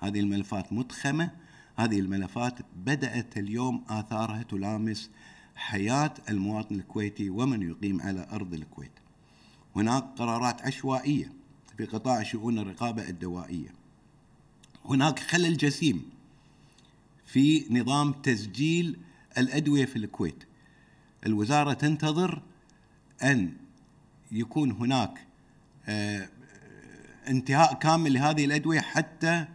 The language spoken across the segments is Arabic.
هذه الملفات متخمة هذه الملفات بدأت اليوم آثارها تلامس حياة المواطن الكويتي ومن يقيم على أرض الكويت هناك قرارات عشوائية في قطاع شؤون الرقابة الدوائية هناك خلل جسيم في نظام تسجيل الأدوية في الكويت الوزارة تنتظر أن يكون هناك آه، انتهاء كامل لهذه الأدوية حتى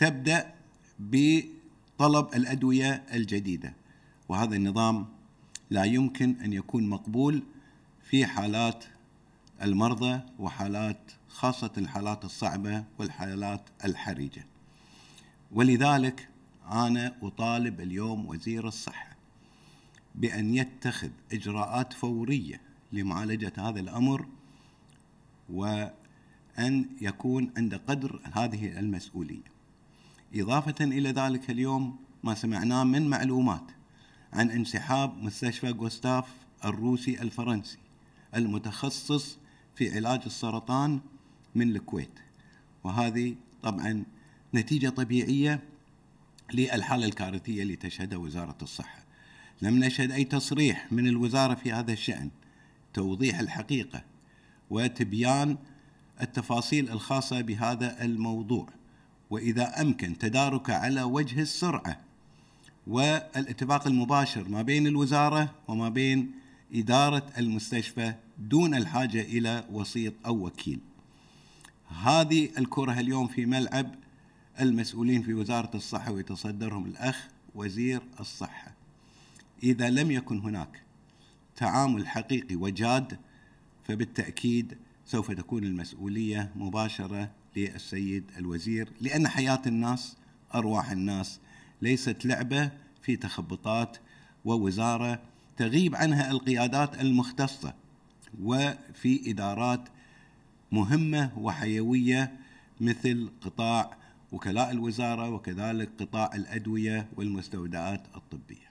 تبدأ بطلب الأدوية الجديدة وهذا النظام لا يمكن أن يكون مقبول في حالات المرضى وحالات خاصة الحالات الصعبة والحالات الحرجة ولذلك أنا أطالب اليوم وزير الصحة بأن يتخذ إجراءات فورية لمعالجة هذا الأمر وأن يكون عند قدر هذه المسؤولية إضافة إلى ذلك اليوم ما سمعناه من معلومات عن انسحاب مستشفى غوستاف الروسي الفرنسي المتخصص في علاج السرطان من الكويت وهذه طبعا نتيجة طبيعية للحالة الكارثية اللي تشهدها وزارة الصحة لم نشهد أي تصريح من الوزارة في هذا الشأن توضيح الحقيقة وتبيان التفاصيل الخاصة بهذا الموضوع وإذا أمكن تداركه على وجه السرعة والاتفاق المباشر ما بين الوزارة وما بين إدارة المستشفى دون الحاجة إلى وسيط أو وكيل هذه الكرة اليوم في ملعب المسؤولين في وزارة الصحة ويتصدرهم الأخ وزير الصحة إذا لم يكن هناك تعامل حقيقي وجاد فبالتأكيد سوف تكون المسؤولية مباشرة للسيد الوزير لأن حياة الناس أرواح الناس ليست لعبة في تخبطات ووزارة تغيب عنها القيادات المختصة وفي إدارات مهمة وحيوية مثل قطاع وكلاء الوزارة وكذلك قطاع الأدوية والمستودعات الطبية